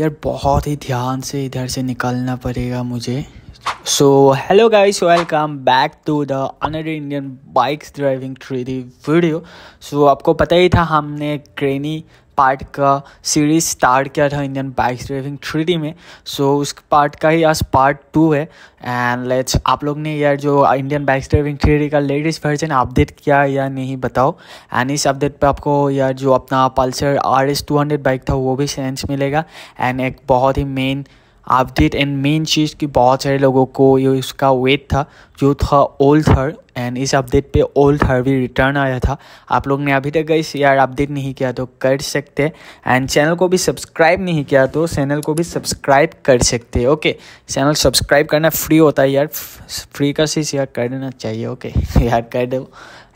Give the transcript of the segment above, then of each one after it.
यार बहुत ही ध्यान से इधर से निकलना पड़ेगा मुझे so hello guys welcome back to the another Indian bikes driving three D video so आपको पता ही था हमने क्रेनी पार्ट का सीरीज स्टार्ट किया था इंडियन बाइक ड्राइविंग थ्री में सो so, उस पार्ट का ही आज पार्ट टू है एंड लेट्स आप लोग ने यार जो इंडियन बाइक ड्राइविंग थ्री का लेटेस्ट वर्जन अपडेट किया या नहीं बताओ एंड इस अपडेट पे आपको यार जो अपना Pulsar R S two hundred bike था वो भी सेंस मिलेगा एंड एक बहुत ही मेन अपडेट एंड मेन चीज़ कि बहुत सारे लोगों को ये इसका वेट था जो था ओल्ड थर एंड इस अपडेट पे ओल्ड थर भी रिटर्न आया था आप लोग ने अभी तक गई यार अपडेट नहीं किया तो कर सकते एंड चैनल को भी सब्सक्राइब नहीं किया तो चैनल को भी सब्सक्राइब कर सकते ओके चैनल सब्सक्राइब करना फ्री होता है यार फ्री का चीज़ यार कर देना चाहिए ओके यार कर दो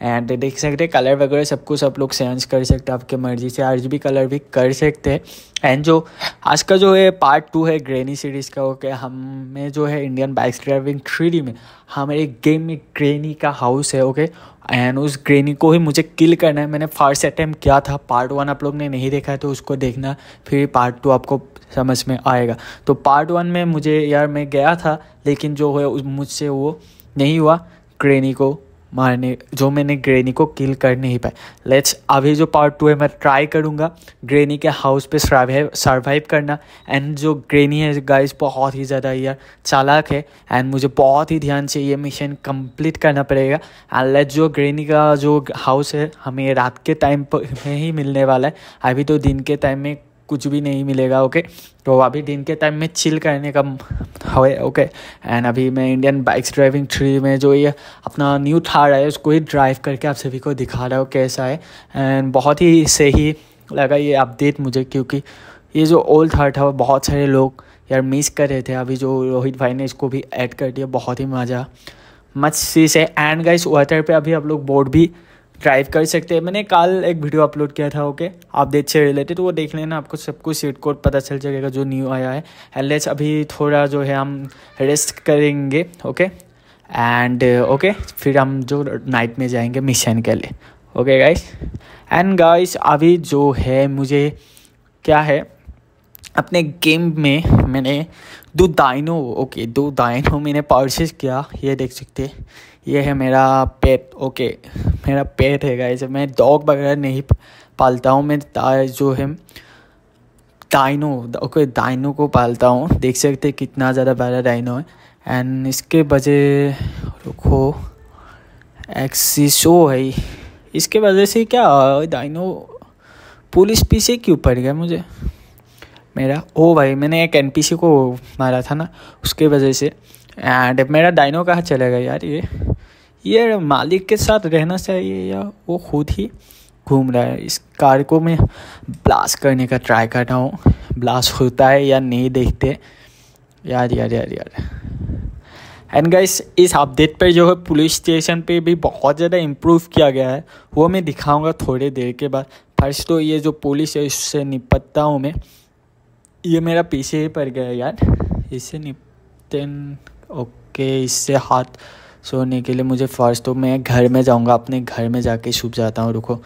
एंड देख सकते हैं कलर वगैरह सब कुछ आप लोग चेंज कर सकते हैं आपके मर्जी से आर कलर भी कर सकते हैं एंड जो आज का जो है पार्ट टू है ग्रेनी सीरीज़ का ओके हमें जो है इंडियन बाइक्स ड्राइविंग थ्री में हमारे गेम में ग्रेनी का हाउस है ओके एंड उस ग्रेनी को ही मुझे किल करना है मैंने फर्स्ट अटैम्प्ट किया था पार्ट वन आप लोग ने नहीं देखा है तो उसको देखना फिर पार्ट टू आपको समझ में आएगा तो पार्ट वन में मुझे यार मैं गया था लेकिन जो है मुझसे वो नहीं हुआ ग्रेनी को मारने जो मैंने ग्रेनी को किल कर नहीं पाया लेट्स अभी जो पार्ट टू है मैं ट्राई करूँगा ग्रेनी के हाउस पे सर्वाइव सर्वाइव करना एंड जो ग्रेनी है गाइस बहुत ही ज़्यादा यार चालाक है एंड मुझे बहुत ही ध्यान से ये मिशन कंप्लीट करना पड़ेगा एंड लेट्स जो ग्रेनी का जो हाउस है हमें रात के टाइम पर में ही मिलने वाला है अभी तो दिन के टाइम में कुछ भी नहीं मिलेगा ओके तो अभी दिन के टाइम में चिल करने का हवे ओके एंड अभी मैं इंडियन बाइक्स ड्राइविंग थ्री में जो ये अपना न्यू थार है उसको ही ड्राइव करके आप सभी को दिखा रहा हो कैसा है एंड बहुत ही सही लगा ये अपडेट मुझे क्योंकि ये जो ओल्ड थार था बहुत सारे लोग यार मिस कर रहे थे अभी जो रोहित भाई ने इसको भी ऐड कर दिया बहुत ही मज़ा मच सी से एंड गाइस वाटर पे अभी आप लोग बोर्ड भी ड्राइव कर सकते हैं मैंने कल एक वीडियो अपलोड किया था ओके okay? देख से रिलेटेड वो देख लेना आपको सब कुछ सीट कोड पता चल जाएगा जो न्यू आया है एंड लेट्स अभी थोड़ा जो है हम रेस्ट करेंगे ओके एंड ओके फिर हम जो नाइट में जाएंगे मिशन के लिए ओके गाइस एंड गाइस अभी जो है मुझे क्या है अपने गेम में मैंने दो दाइनो ओके दो दाइनो मैंने परचेज किया ये देख सकते ये है मेरा पेट ओके मेरा पेट है गाइस मैं डॉग वगैरह नहीं पालता हूँ मैं जो है डाइनो ओके डाइनो को पालता हूँ देख सकते कितना ज़्यादा बड़ा डाइनो है एंड इसके वजह रुको एक्सीसो है इसके वजह से क्या डाइनो पुलिस पीछे क्यों पड़ गया मुझे मेरा ओ भाई मैंने एक एन को मारा था ना उसके वजह से एंड मेरा डाइनो कहाँ चलेगा यार ये ये मालिक के साथ रहना चाहिए या वो खुद ही घूम रहा है इस कार को मैं ब्लास्ट करने का ट्राई कर रहा हूँ ब्लास्ट होता है या नहीं देखते यार यार यार यार एंड गाइस इस अपडेट पे जो है पुलिस स्टेशन पे भी बहुत ज़्यादा इम्प्रूव किया गया है वो मैं दिखाऊंगा थोड़े देर के बाद फर्स्ट तो ये जो पुलिस है इससे निपटता हूँ मैं ये मेरा पीछे ही पड़ गया यार इससे निपटेन ओके इससे हाथ सोने के लिए मुझे फर्स्ट तो मैं घर में जाऊंगा अपने घर में जाके छुप जाता हूँ रुको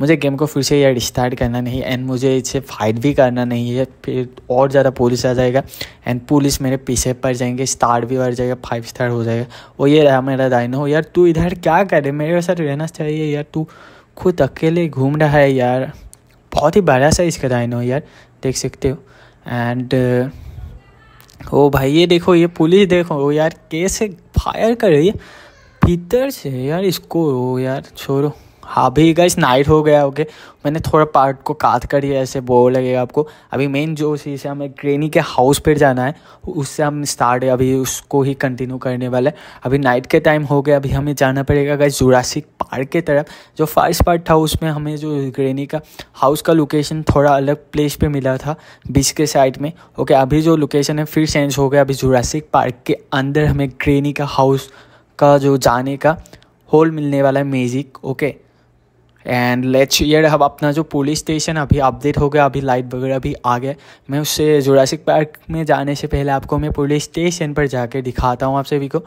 मुझे गेम को फिर से यार स्टार्ट करना नहीं एंड मुझे इससे फाइट भी करना नहीं है फिर और ज़्यादा पुलिस आ जाएगा एंड पुलिस मेरे पीछे पड़ जाएंगे स्टार भी बढ़ जाएगा फाइव स्टार हो जाएगा वो ये रहा मेरा हो यार तू इधर क्या करे मेरे साथ रहना चाहिए यार तू खुद अकेले घूम रहा है यार बहुत ही बड़ा सा इसका हो यार देख सकते हो एंड uh, ओ भाई ये देखो ये पुलिस देखो यार कैसे फायर कर रही है भीतर से यार इसको यार छोड़ो हाँ अभी गाइस नाइट हो गया ओके मैंने थोड़ा पार्ट को काट कर ही ऐसे बोर लगेगा आपको अभी मेन जो चीज़ है हमें ग्रेनी के हाउस पर जाना है उससे हम स्टार्ट अभी उसको ही कंटिन्यू करने वाले अभी नाइट के टाइम हो गया अभी हमें जाना पड़ेगा गाइस जुरासिक पार्क के तरफ जो फर्स्ट पार्ट था उसमें हमें जो ग्रेनी का हाउस का लोकेशन थोड़ा अलग प्लेस पर मिला था बीच के साइड में ओके अभी जो लोकेशन है फिर चेंज हो गया अभी जुरासिक पार्क के अंदर हमें ग्रेनी का हाउस का जो जाने का होल मिलने वाला है मेजिक ओके एंड लेट्स ये अब अपना जो पुलिस स्टेशन अभी अपडेट हो गया अभी लाइट वगैरह भी आ गया मैं उससे जोरासिक पार्क में जाने से पहले आपको मैं पुलिस स्टेशन पर जाके दिखाता हूँ आप सभी को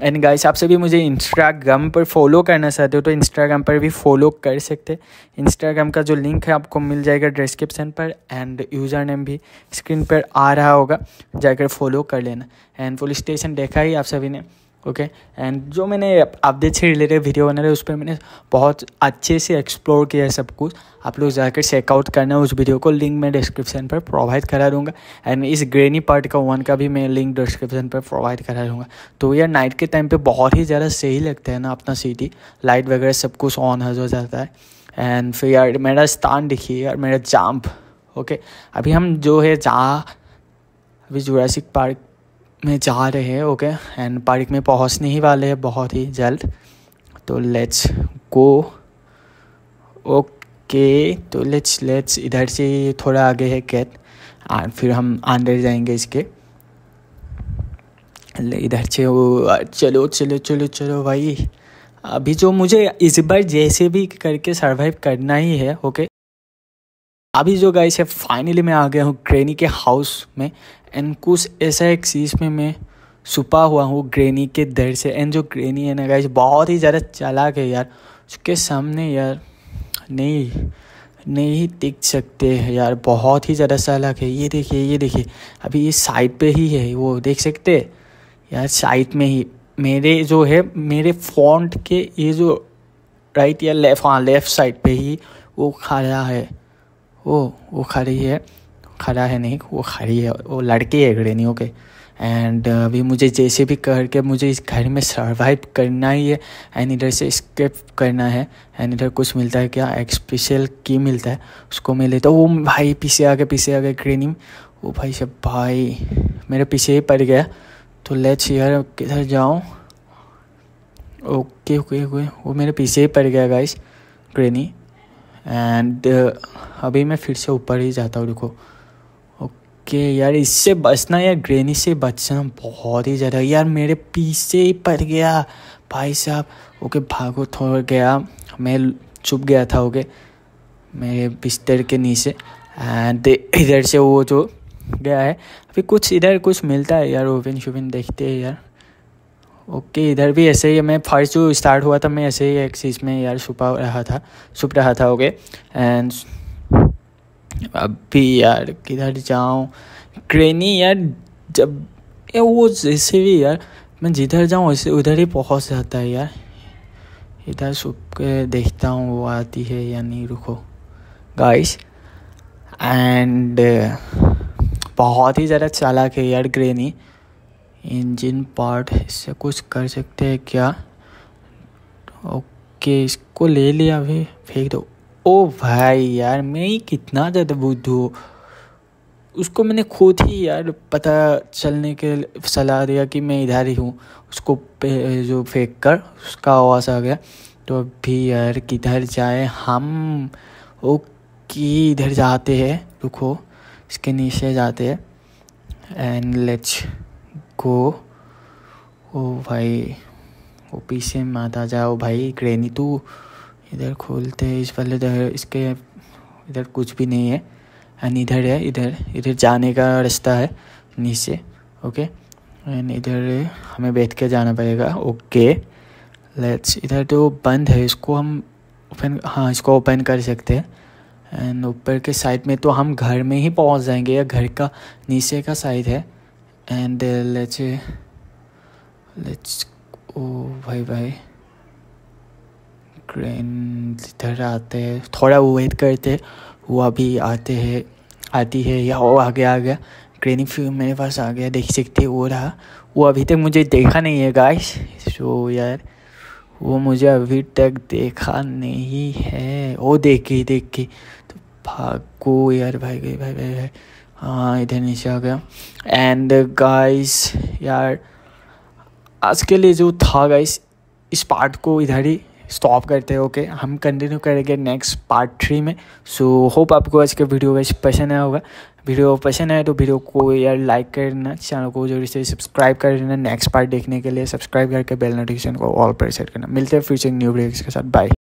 एंड गाइस आप सभी मुझे इंस्टाग्राम पर फॉलो करना चाहते हो तो इंस्टाग्राम पर भी फॉलो कर सकते इंस्टाग्राम का जो लिंक है आपको मिल जाएगा डिस्क्रिप्शन पर एंड यूज़र नेम भी स्क्रीन पर आ रहा होगा जाकर फॉलो कर लेना एंड पुलिस स्टेशन देखा ही आप सभी ने ओके okay? एंड जो मैंने अपडेट से रिलेटेड वीडियो बना रहे उस पर मैंने बहुत अच्छे से एक्सप्लोर किया है सब कुछ आप लोग जाकर चेकआउट करना उस वीडियो को लिंक मैं डिस्क्रिप्शन पर प्रोवाइड करा दूंगा एंड इस ग्रेनी पार्ट का वन का भी मैं लिंक डिस्क्रिप्शन पर प्रोवाइड करा दूंगा तो यार नाइट के टाइम पर बहुत ही ज़्यादा सही लगता है ना अपना सिटी लाइट वगैरह सब कुछ ऑन हो जाता है एंड फिर यार मेरा स्थान दिखिए यार मेरा जाम्प ओके अभी हम जो है जहाँ अभी जुरासिक पार्क में जा रहे हैं ओके एंड पार्क में पहुंचने ही वाले हैं बहुत ही जल्द तो लेट्स गो ओके तो लेट्स लेट्स इधर से थोड़ा आगे है गेट फिर हम अंदर जाएंगे इसके इधर से वो चलो चलो चलो चलो भाई अभी जो मुझे इस बार जैसे भी करके सर्वाइव करना ही है ओके अभी जो गाइस है फाइनली मैं आ गया हूँ ग्रेनी के हाउस में एंड कुछ ऐसा एक चीज़ में मैं छुपा हुआ हूँ ग्रेनी के दर से एंड जो ग्रेनी है ना गाइस बहुत ही ज़्यादा चालाक है यार उसके सामने यार नहीं नहीं टिक सकते हैं यार बहुत ही ज़्यादा चालाक है ये देखिए ये देखिए अभी ये साइड पे ही है वो देख सकते यार साइड में ही मेरे जो है मेरे फ्रंट के ये जो राइट या लेफ़्ट हाँ लेफ़्ट साइड पे ही वो खड़ा है वो वो खड़ी है खड़ा है नहीं वो खड़ी है वो लड़की है ग्रेनी ओके एंड अभी मुझे जैसे भी करके मुझे इस घर में सर्वाइव करना ही है एंड इधर से स्केप करना है एंड इधर कुछ मिलता है क्या एक्सपेशल की मिलता है उसको मैं लेता तो वो भाई पीछे आगे पीछे आगे ग्रेनी वो भाई सब भाई मेरे पीछे ही पड़ गया तो लेट्स यार किधर जाऊँ ओके ओके ओके वो मेरे पीछे ही पड़ गया गाइस ग्रेनी एंड uh, अभी मैं फिर से ऊपर ही जाता हूँ रुको ओके यार इससे बचना यार ग्रेनी से बचना बहुत ही ज़्यादा यार मेरे पीछे ही पड़ गया भाई साहब ओके भागो थोड़ तो गया मैं छुप गया था ओके मेरे बिस्तर के नीचे एंड इधर से वो जो गया है अभी कुछ इधर कुछ मिलता है यार ओवन शोविन देखते हैं यार ओके इधर भी ऐसे ही मैं फर्स्ट जो स्टार्ट हुआ था मैं ऐसे ही एक चीज़ में यार छुपा रहा था छुप रहा था ओके एंड अब भी यार किधर जाऊँ क्रेनी यार जब यार वो जैसे भी यार मैं जिधर जाऊँ वैसे उधर ही पहुँच जाता है यार इधर सुख के देखता हूँ वो आती है या नहीं रुको गाइस एंड बहुत ही ज़्यादा चालाक है यार ग्रेनी इंजन पार्ट इससे कुछ कर सकते हैं क्या ओके इसको ले लिया अभी फेंक दो ओ भाई यार मैं ही कितना ज़्यादा बुद्ध हूँ उसको मैंने खुद ही यार पता चलने के सलाह दिया कि मैं इधर ही हूँ उसको जो फेंक कर उसका आवाज़ आ गया तो अभी यार किधर जाए हम ओके इधर जाते हैं रुको इसके नीचे जाते हैं एंड लेट्स गो ओ भाई वो पीछे मत आ जाओ भाई ग्रेनी तू इधर खोलते हैं इस पहले इधर इसके इधर कुछ भी नहीं है एंड इधर है इधर इधर जाने का रास्ता है नीचे ओके एंड इधर हमें बैठ के जाना पड़ेगा ओके लेट्स इधर तो बंद है इसको हम ओपन हाँ इसको ओपन कर सकते हैं एंड ऊपर के साइड में तो हम घर में ही पहुंच जाएंगे या घर का नीचे का साइड है एंड लेट्स लेट्स ओ भाई भाई ट्रेन इधर आते हैं थोड़ा वेट करते वो अभी आते हैं आती है या वो आगे आ गया ट्रेनिंग फिर मेरे पास आ गया देख सकते वो रहा वो अभी तक मुझे देखा नहीं है गाइस सो यार वो मुझे अभी तक देखा नहीं है वो देख के देख के तो भागो यार भाई गई भाई भाई भाई हाँ इधर नीचे आ गया एंड गाइस यार आज के लिए जो था गाइस इस पार्ट को इधर ही स्टॉप करते हैं ओके हम कंटिन्यू करेंगे नेक्स्ट पार्ट थ्री में सो so, होप आपको आज का वीडियो वैसे पसंद आया होगा वीडियो पसंद आए तो वीडियो को यार लाइक कर देना चैनल को जरूर से सब्सक्राइब कर देना नेक्स्ट पार्ट देखने के लिए सब्सक्राइब करके बेल नोटिफिकेशन को ऑल पर सेट करना मिलते हैं फ्यूचर न्यू वीडियोज़ के साथ बाय